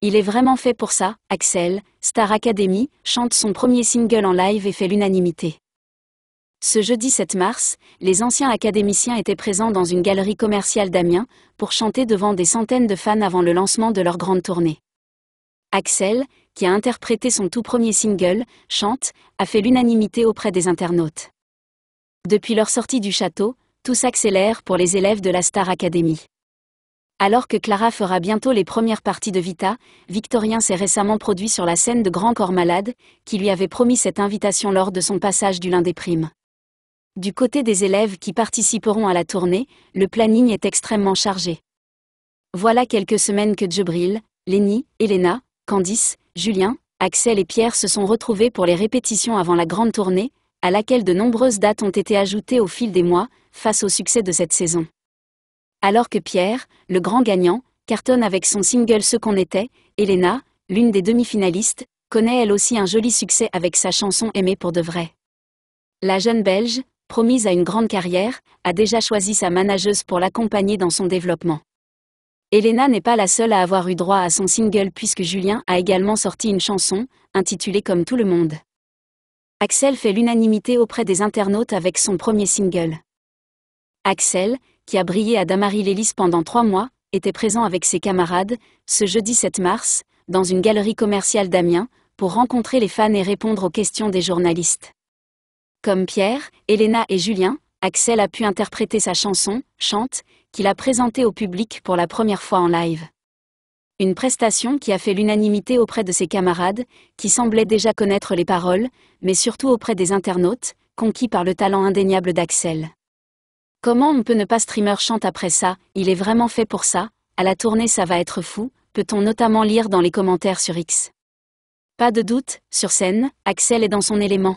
Il est vraiment fait pour ça, Axel, Star Academy, chante son premier single en live et fait l'unanimité. Ce jeudi 7 mars, les anciens académiciens étaient présents dans une galerie commerciale d'Amiens pour chanter devant des centaines de fans avant le lancement de leur grande tournée. Axel, qui a interprété son tout premier single, Chante, a fait l'unanimité auprès des internautes. Depuis leur sortie du château, tout s'accélère pour les élèves de la Star Academy. Alors que Clara fera bientôt les premières parties de Vita, Victorien s'est récemment produit sur la scène de Grand Corps Malade, qui lui avait promis cette invitation lors de son passage du lundi prime. Du côté des élèves qui participeront à la tournée, le planning est extrêmement chargé. Voilà quelques semaines que Djibril, Lenny, Elena, Candice, Julien, Axel et Pierre se sont retrouvés pour les répétitions avant la grande tournée, à laquelle de nombreuses dates ont été ajoutées au fil des mois, face au succès de cette saison. Alors que Pierre, le grand gagnant, cartonne avec son single Ce qu'on était, Elena, l'une des demi-finalistes, connaît elle aussi un joli succès avec sa chanson Aimée pour de vrai. La jeune Belge, promise à une grande carrière, a déjà choisi sa manageuse pour l'accompagner dans son développement. Elena n'est pas la seule à avoir eu droit à son single puisque Julien a également sorti une chanson, intitulée Comme tout le monde. Axel fait l'unanimité auprès des internautes avec son premier single. Axel, qui a brillé à damary Lélis pendant trois mois, était présent avec ses camarades, ce jeudi 7 mars, dans une galerie commerciale d'Amiens, pour rencontrer les fans et répondre aux questions des journalistes. Comme Pierre, Elena et Julien, Axel a pu interpréter sa chanson, Chante, qu'il a présentée au public pour la première fois en live. Une prestation qui a fait l'unanimité auprès de ses camarades, qui semblaient déjà connaître les paroles, mais surtout auprès des internautes, conquis par le talent indéniable d'Axel. Comment on peut ne pas streamer chante après ça, il est vraiment fait pour ça, à la tournée ça va être fou, peut-on notamment lire dans les commentaires sur X. Pas de doute, sur scène, Axel est dans son élément.